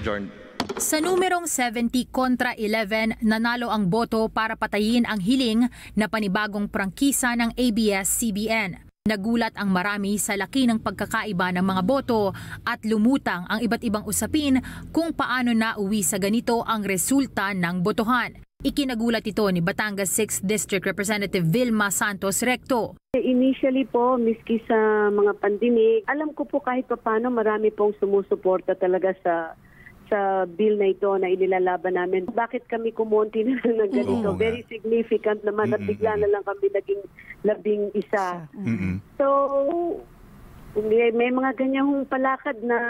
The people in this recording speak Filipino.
Adjourned. Sa numerong 70 kontra 11, nanalo ang boto para patayin ang hiling na panibagong prangkisa ng ABS-CBN. Nagulat ang marami sa laki ng pagkakaiba ng mga boto at lumutang ang iba't ibang usapin kung paano na uwi sa ganito ang resulta ng botohan. Ikinagulat ito ni Batangas 6th District Representative Vilma Santos Recto. Initially po, miski sa mga pandemic, alam ko po kahit pa paano marami pong sumusuporta talaga sa sa bill na ito na inilalaban namin. Bakit kami kumonti na lang ng ganito? Oo, Very significant naman mm-hmm. at bigla na lang kami naging labing isa. Mm-hmm. So, may, may mga ganyang palakad na